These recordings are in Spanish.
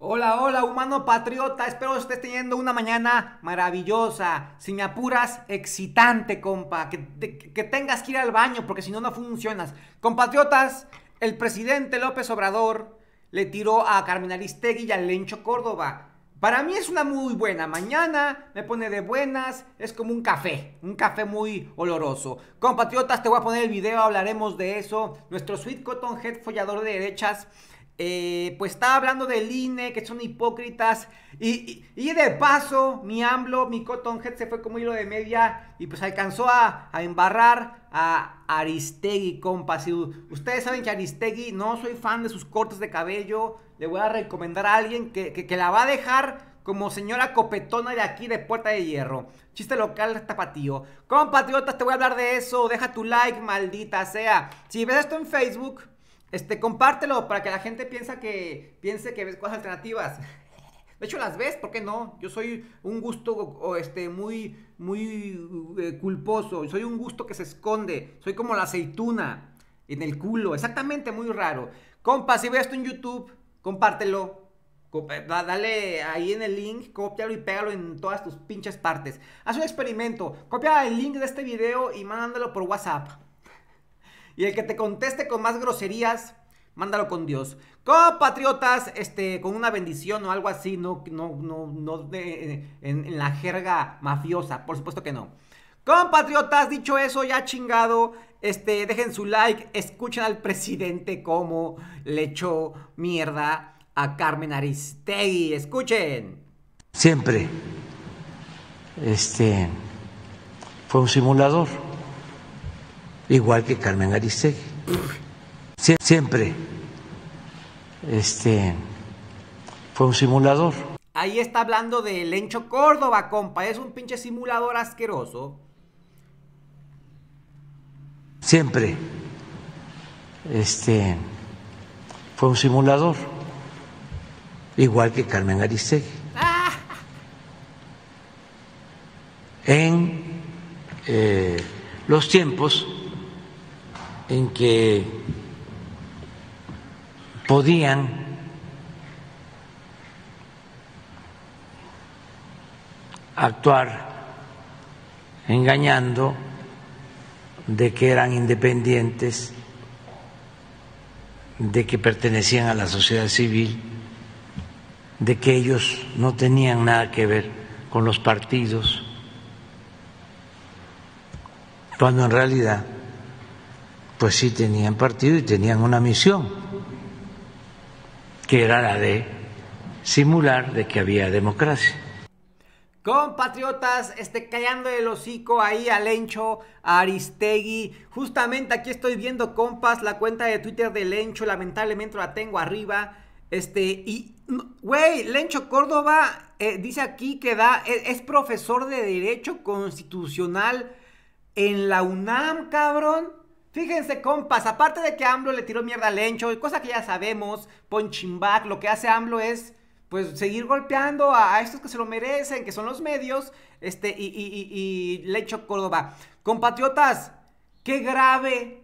Hola, hola, humano patriota. Espero estés teniendo una mañana maravillosa, Si me apuras, excitante, compa. Que, tengas que ir al baño porque si no, no funcionas. Compatriotas, el presidente López Obrador le tiró a Carmen Aristegui y al Lencho Córdoba. Para mí es una muy buena mañana, me pone de buenas, es como un café, un café muy oloroso. Compatriotas, te voy a poner el video, hablaremos de eso. Nuestro Sweet Cotton Head follador de derechas eh, pues estaba hablando del INE, que son hipócritas. Y, de paso, mi AMLO, mi Cottonhead se fue como hilo de media y pues alcanzó a, embarrar a Aristegui, compas. ustedes saben que Aristegui, no soy fan de sus cortes de cabello. Le voy a recomendar a alguien que, la va a dejar como señora copetona de aquí de Puerta de Hierro. Chiste local tapatío. Compatriotas, te voy a hablar de eso. Deja tu like, maldita sea. Si ves esto en Facebook este, compártelo para que la gente piensa que, piense que ves cosas alternativas. De hecho, las ves, ¿por qué no? Yo soy un gusto o este, muy, muy eh, culposo. Soy un gusto que se esconde. Soy como la aceituna en el culo. Exactamente, muy raro. Compa, si ves esto en YouTube, compártelo. Eh, dale ahí en el link, cópialo y pégalo en todas tus pinches partes. Haz un experimento. Copia el link de este video y mándalo por WhatsApp. Y el que te conteste con más groserías, mándalo con Dios. Compatriotas, este, con una bendición o algo así, no, no, no, no en, la jerga mafiosa, por supuesto que no. Compatriotas, dicho eso, ya chingado, este, dejen su like, escuchen al presidente cómo le echó mierda a Carmen Aristegui, escuchen. Siempre, este, fue un simulador igual que Carmen Aristegui. siempre este, fue un simulador. Ahí está hablando de Lencho Córdoba, compa. Es un pinche simulador asqueroso. Siempre este, fue un simulador. Igual que Carmen Aristegui. En eh, los tiempos en que podían actuar engañando de que eran independientes, de que pertenecían a la sociedad civil, de que ellos no tenían nada que ver con los partidos, cuando en realidad pues sí tenían partido y tenían una misión, que era la de simular de que había democracia. Compatriotas, este callando el hocico ahí a Lencho, Aristegui. Justamente aquí estoy viendo, compas, la cuenta de Twitter de Lencho. Lamentablemente la tengo arriba. Este, y, güey, Lencho Córdoba eh, dice aquí que da, e, es profesor de Derecho Constitucional en la UNAM, cabrón. Fíjense, compas, aparte de que AMLO le tiró mierda a Lencho, cosa que ya sabemos, Ponchimbac, lo que hace AMLO es pues seguir golpeando a, estos que se lo merecen, que son los medios, este, y, y, y, y, Lencho Córdoba. Compatriotas, qué grave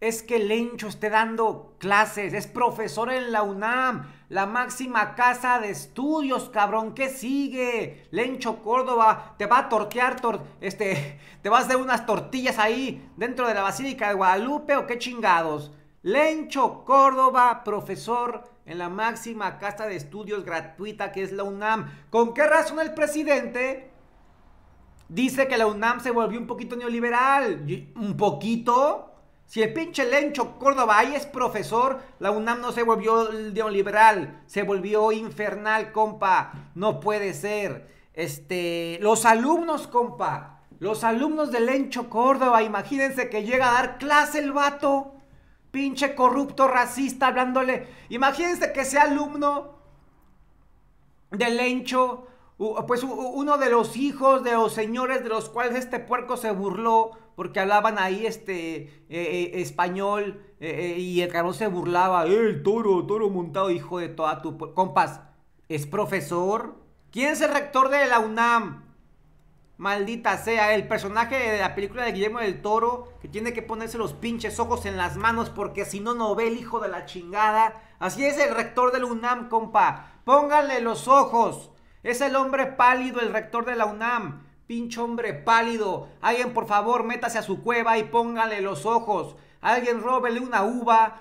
es que Lencho esté dando clases, es profesor en la UNAM, la máxima casa de estudios, cabrón. ¿Qué sigue? Lencho Córdoba. Te va a tortear, este, te vas de unas tortillas ahí dentro de la Basílica de Guadalupe o qué chingados. Lencho Córdoba, profesor en la máxima casa de estudios gratuita que es la UNAM. ¿Con qué razón el presidente dice que la UNAM se volvió un poquito neoliberal? ¿Un poquito? Si el pinche Lencho Córdoba ahí es profesor, la UNAM no se volvió neoliberal, se volvió infernal, compa. No puede ser. Este, los alumnos, compa. Los alumnos de Lencho Córdoba, imagínense que llega a dar clase el vato. Pinche corrupto, racista, hablándole. Imagínense que sea alumno de Lencho, pues uno de los hijos de los señores de los cuales este puerco se burló porque hablaban ahí este eh, eh, español eh, y el cabrón se burlaba, el toro, toro montado, hijo de toda tu... Compas, ¿es profesor? ¿Quién es el rector de la UNAM? Maldita sea, el personaje de la película de Guillermo del Toro que tiene que ponerse los pinches ojos en las manos porque si no, no ve el hijo de la chingada. Así es el rector de la UNAM, compa. Pónganle los ojos. Es el hombre pálido, el rector de la UNAM. Pinche hombre pálido. Alguien, por favor, métase a su cueva y póngale los ojos. Alguien, róbele una uva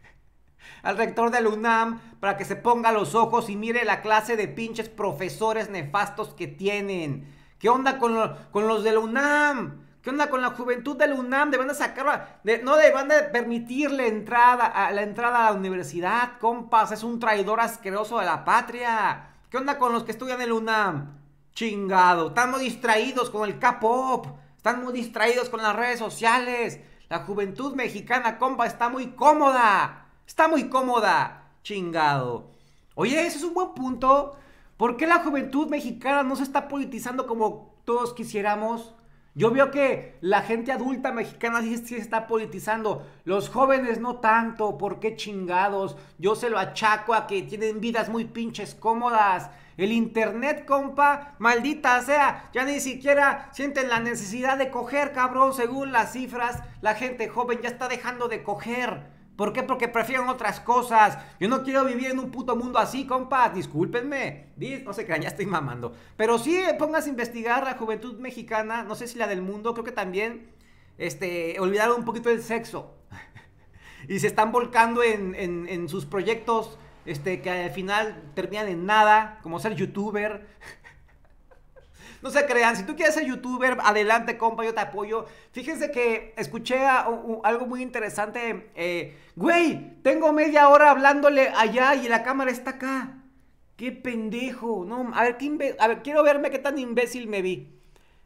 al rector de la UNAM para que se ponga los ojos y mire la clase de pinches profesores nefastos que tienen. ¿Qué onda con, los de la UNAM? ¿Qué onda con la juventud de la UNAM? Deben de sacarla, no deben de permitirle entrada a la entrada a la universidad, compas, es un traidor asqueroso de la patria. ¿Qué onda con los que estudian en la UNAM? Chingado. Están muy distraídos con el K-pop. Están muy distraídos con las redes sociales. La juventud mexicana, compa, está muy cómoda. Está muy cómoda. Chingado. Oye, ese es un buen punto. ¿Por qué la juventud mexicana no se está politizando como todos quisiéramos? Yo veo que la gente adulta mexicana sí, se está politizando. Los jóvenes no tanto, ¿por qué chingados? Yo se lo achaco a que tienen vidas muy pinches cómodas. El internet, compa, maldita sea, ya ni siquiera sienten la necesidad de coger, cabrón. Según las cifras, la gente joven ya está dejando de coger. ¿Por qué? Porque prefieren otras cosas. Yo no quiero vivir en un puto mundo así, compas. Discúlpenme. No se crean, ya estoy mamando. Pero sí, eh, pongas a investigar la juventud mexicana. No sé si la del mundo. Creo que también este, olvidaron un poquito el sexo. y se están volcando en, en sus proyectos este, que al final terminan en nada. Como ser youtuber. No se crean, si tú quieres ser youtuber, adelante, compa, yo te apoyo. Fíjense que escuché algo muy interesante. Eh, güey, tengo media hora hablándole allá y la cámara está acá. Qué pendejo. No, a ver, a ver, quiero verme qué tan imbécil me vi.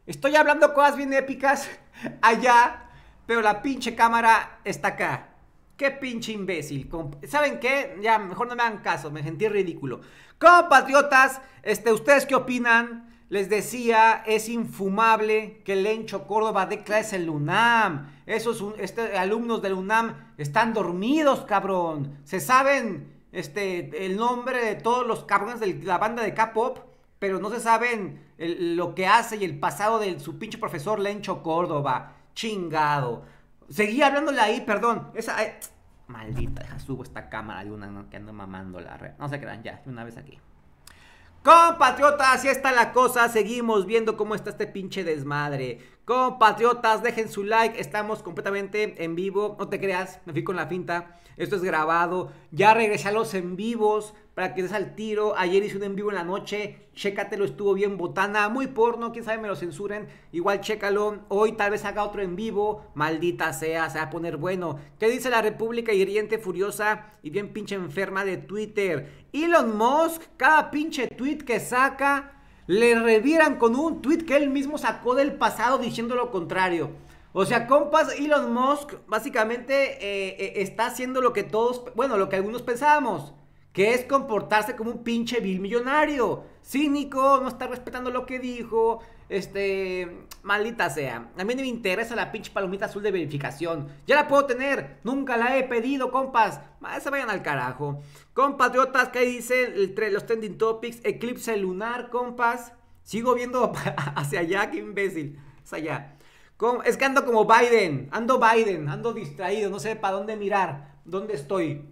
Estoy hablando cosas bien épicas allá, pero la pinche cámara está acá. Qué pinche imbécil. ¿Saben qué? Ya, mejor no me hagan caso, me sentí ridículo. Compatriotas, este, ¿ustedes qué opinan? Les decía, es infumable que Lencho Córdoba dé clase en el UNAM. Esos este, alumnos del UNAM están dormidos, cabrón. Se saben este, el nombre de todos los cabrones de la banda de K-pop, pero no se saben lo que hace y el pasado de su pinche profesor Lencho Córdoba. Chingado. Seguí hablándole ahí, perdón. Esa. Eh, maldita, deja, subo esta cámara de una que ando red. No se crean, ya, una vez aquí. Compatriotas, así está la cosa. Seguimos viendo cómo está este pinche desmadre. Compatriotas, dejen su like, estamos completamente en vivo, no te creas, me fui con la finta, esto es grabado, ya regresé a los en vivos para que des al tiro, ayer hice un en vivo en la noche, chécatelo, estuvo bien botana, muy porno, quién sabe me lo censuren, igual chécalo, hoy tal vez haga otro en vivo, maldita sea, se va a poner bueno. ¿Qué dice la República hiriente, furiosa y bien pinche enferma de Twitter? Elon Musk, cada pinche tweet que saca le revieran con un tweet que él mismo sacó del pasado diciendo lo contrario. O sea, compas, Elon Musk básicamente eh, eh, está haciendo lo que todos, bueno, lo que algunos pensábamos, que es comportarse como un pinche vil millonario cínico, no está respetando lo que dijo. Este, maldita sea. A mí no me interesa la pinche palomita azul de verificación. Ya la puedo tener. Nunca la he pedido, compas. Ah, se vayan al carajo. Compatriotas, ¿qué dicen los trending topics? Eclipse lunar, compas. Sigo viendo hacia allá, qué imbécil. hacia allá. es que ando como Biden. Ando Biden. Ando distraído. No sé para dónde mirar. ¿Dónde estoy?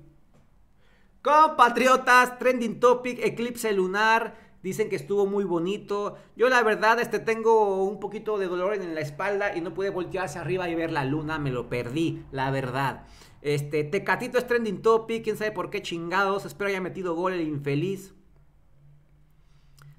Compatriotas, trending topic, eclipse lunar. Dicen que estuvo muy bonito. Yo la verdad este tengo un poquito de dolor en la espalda y no pude voltear hacia arriba y ver la luna, me lo perdí, la verdad. Este, Tecatito es trending topic, quién sabe por qué chingados, espero haya metido gol el infeliz.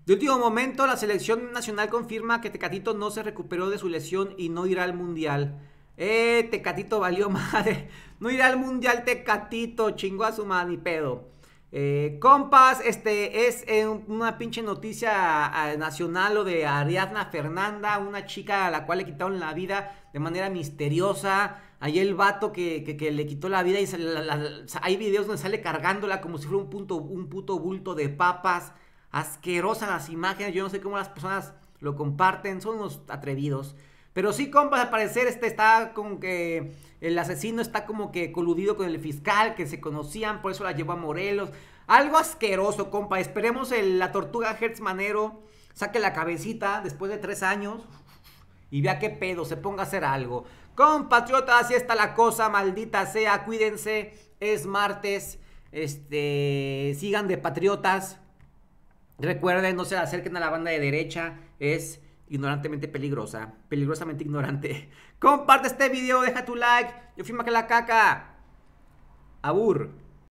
De último momento, la selección nacional confirma que Tecatito no se recuperó de su lesión y no irá al mundial. Eh, Tecatito valió madre. No irá al mundial Tecatito, chingó a su pedo. Eh, compas, este es eh, una pinche noticia nacional lo de Ariadna Fernanda, una chica a la cual le quitaron la vida de manera misteriosa. Ahí el vato que, le quitó la vida y hay videos donde sale cargándola como si fuera un, punto, un puto bulto de papas. Asquerosas las imágenes, yo no sé cómo las personas lo comparten, son unos atrevidos. Pero sí, compas, al parecer este está con que el asesino está como que coludido con el fiscal, que se conocían, por eso la llevó a Morelos. Algo asqueroso, compa. Esperemos la tortuga Hertz Manero saque la cabecita después de tres años y vea qué pedo, se ponga a hacer algo. Compatriotas, así está la cosa, maldita sea, cuídense, es martes, este, sigan de patriotas, recuerden, no se acerquen a la banda de derecha, es ignorantemente peligrosa, peligrosamente ignorante. Comparte este video, deja tu like. Yo fui la Caca. Abur.